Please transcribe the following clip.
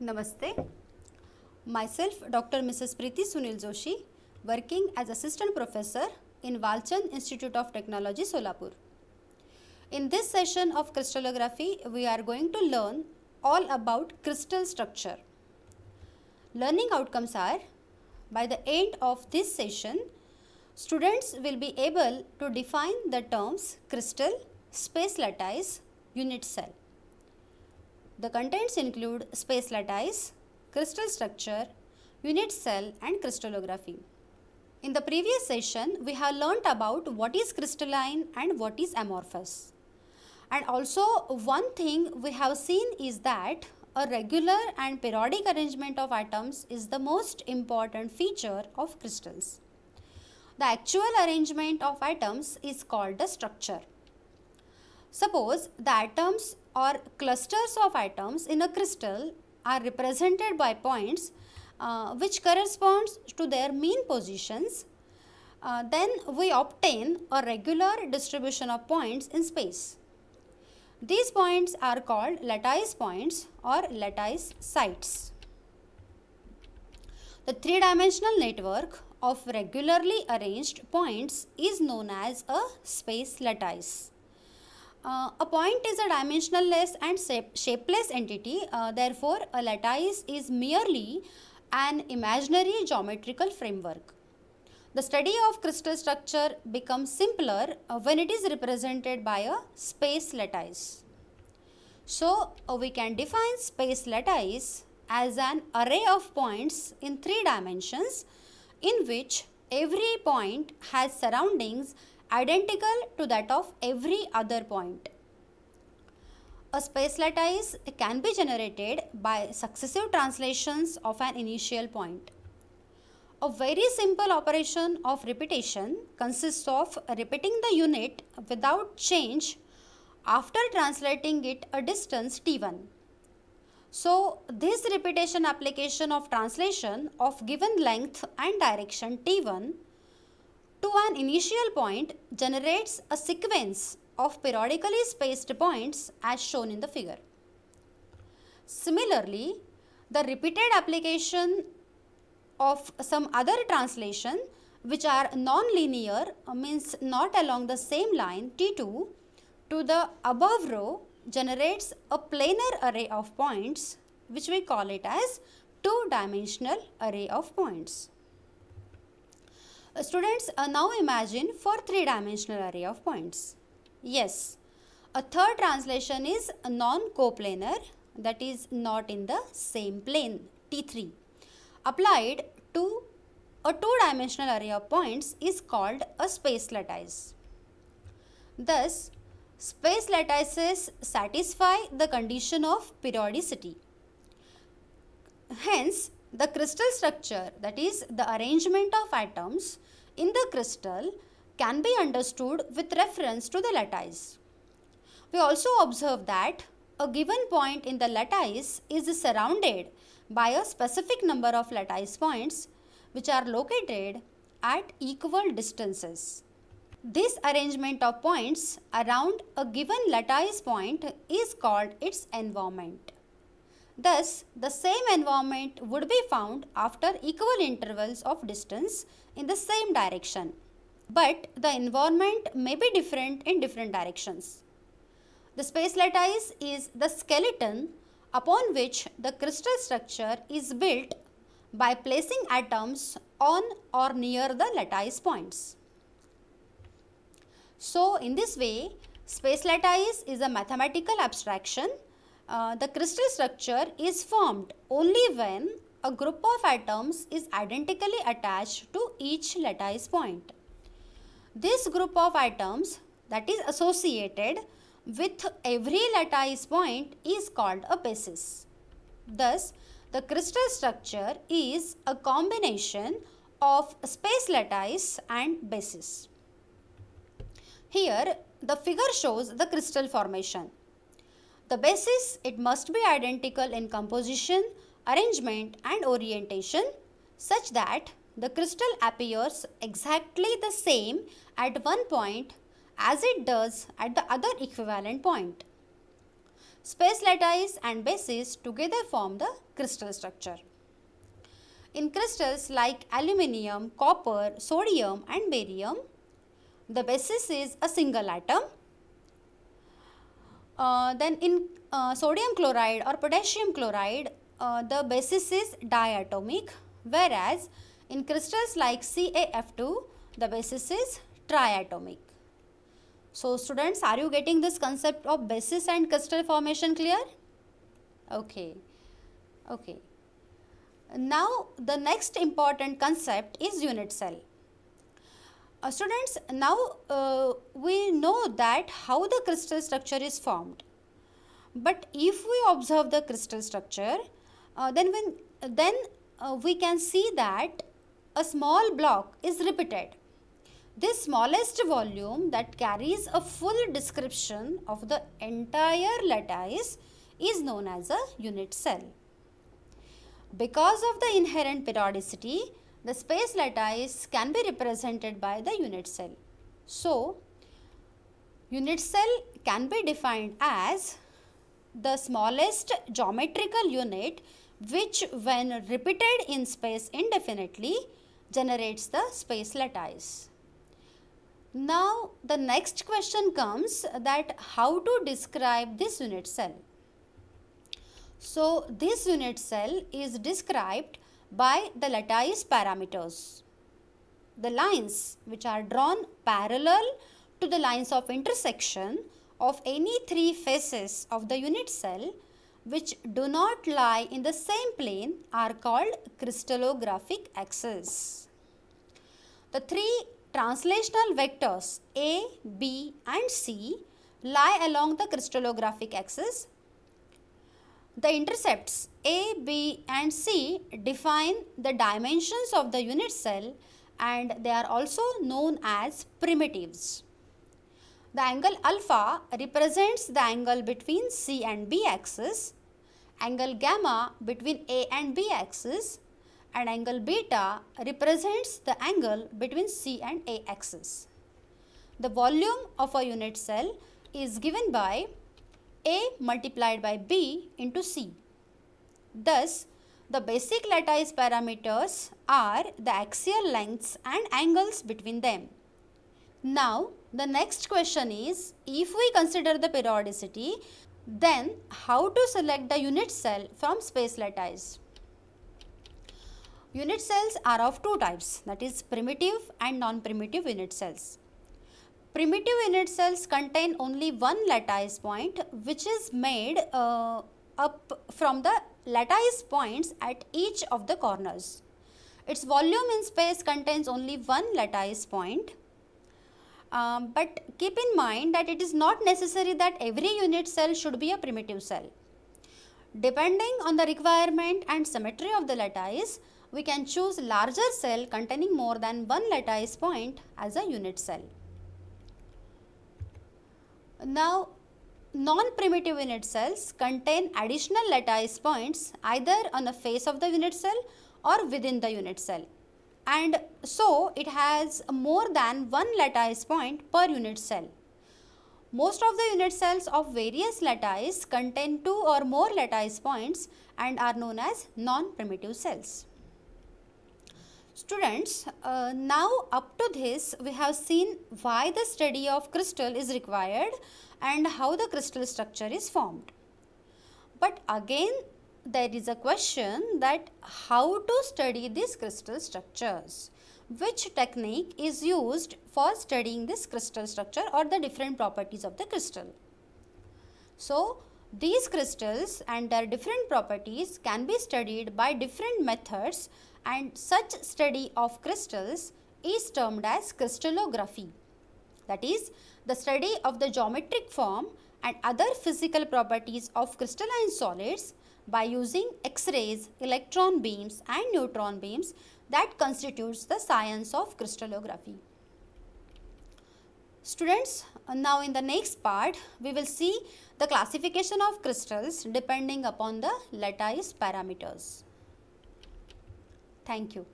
Namaste. Myself, Dr. Mrs. Preeti Sunil Joshi, working as Assistant Professor in Valchand Institute of Technology, Solapur. In this session of crystallography, we are going to learn all about crystal structure. Learning outcomes are, by the end of this session, students will be able to define the terms crystal, space lattice, unit cell. The contents include space lattice, crystal structure, unit cell and crystallography. In the previous session, we have learnt about what is crystalline and what is amorphous. And also one thing we have seen is that a regular and periodic arrangement of atoms is the most important feature of crystals. The actual arrangement of atoms is called the structure. Suppose the atoms or clusters of atoms in a crystal are represented by points uh, which corresponds to their mean positions, uh, then we obtain a regular distribution of points in space. These points are called lattice points or lattice sites. The three-dimensional network of regularly arranged points is known as a space lattice. Uh, a point is a dimensionless and shapeless entity. Uh, therefore, a lattice is merely an imaginary geometrical framework. The study of crystal structure becomes simpler uh, when it is represented by a space lattice. So, uh, we can define space lattice as an array of points in three dimensions in which every point has surroundings identical to that of every other point. A space lattice can be generated by successive translations of an initial point. A very simple operation of repetition consists of repeating the unit without change after translating it a distance t1. So, this repetition application of translation of given length and direction t1 to an initial point generates a sequence of periodically spaced points as shown in the figure. Similarly, the repeated application of some other translation which are non-linear means not along the same line T2 to the above row generates a planar array of points which we call it as two-dimensional array of points. Uh, students uh, now imagine for three dimensional array of points. Yes, a third translation is non-coplanar that is not in the same plane T3 applied to a two dimensional array of points is called a space lattice. Thus, space lattices satisfy the condition of periodicity. Hence, the crystal structure that is the arrangement of atoms in the crystal can be understood with reference to the lattice. We also observe that a given point in the lattice is surrounded by a specific number of lattice points which are located at equal distances. This arrangement of points around a given lattice point is called its environment. Thus, the same environment would be found after equal intervals of distance in the same direction. But the environment may be different in different directions. The space lattice is the skeleton upon which the crystal structure is built by placing atoms on or near the lattice points. So, in this way, space lattice is a mathematical abstraction uh, the crystal structure is formed only when a group of atoms is identically attached to each lattice point. This group of atoms that is associated with every lattice point is called a basis. Thus, the crystal structure is a combination of space lattice and basis. Here, the figure shows the crystal formation. The basis, it must be identical in composition, arrangement and orientation such that the crystal appears exactly the same at one point as it does at the other equivalent point. Space lattice and bases together form the crystal structure. In crystals like aluminium, copper, sodium and barium, the basis is a single atom uh, then in uh, sodium chloride or potassium chloride, uh, the basis is diatomic whereas in crystals like CaF2, the basis is triatomic. So students, are you getting this concept of basis and crystal formation clear? Okay. Okay. Now the next important concept is unit cell. Uh, students, now uh, we know that how the crystal structure is formed. But if we observe the crystal structure, uh, then when then uh, we can see that a small block is repeated. This smallest volume that carries a full description of the entire lattice is known as a unit cell. Because of the inherent periodicity, the space lattice can be represented by the unit cell. So, unit cell can be defined as the smallest geometrical unit which when repeated in space indefinitely generates the space lattice. Now the next question comes that how to describe this unit cell. So this unit cell is described by the lattice parameters. The lines which are drawn parallel to the lines of intersection of any three faces of the unit cell which do not lie in the same plane are called crystallographic axes. The three translational vectors A, B and C lie along the crystallographic axis the intercepts A, B and C define the dimensions of the unit cell and they are also known as primitives. The angle alpha represents the angle between C and B axis, angle gamma between A and B axis and angle beta represents the angle between C and A axis. The volume of a unit cell is given by a multiplied by B into C. Thus, the basic lattice parameters are the axial lengths and angles between them. Now, the next question is, if we consider the periodicity, then how to select the unit cell from space lattice? Unit cells are of two types that is primitive and non-primitive unit cells. Primitive unit cells contain only one lattice point which is made uh, up from the lattice points at each of the corners. Its volume in space contains only one lattice point. Um, but keep in mind that it is not necessary that every unit cell should be a primitive cell. Depending on the requirement and symmetry of the lattice, we can choose larger cell containing more than one lattice point as a unit cell. Now non-primitive unit cells contain additional lattice points either on the face of the unit cell or within the unit cell and so it has more than one lattice point per unit cell. Most of the unit cells of various lattice contain two or more lattice points and are known as non-primitive cells. Students, uh, now up to this we have seen why the study of crystal is required and how the crystal structure is formed. But again there is a question that how to study these crystal structures. Which technique is used for studying this crystal structure or the different properties of the crystal. So, these crystals and their different properties can be studied by different methods and such study of crystals is termed as crystallography. That is the study of the geometric form and other physical properties of crystalline solids by using X-rays, electron beams and neutron beams that constitutes the science of crystallography. Students, uh, now in the next part, we will see the classification of crystals depending upon the lattice parameters. Thank you.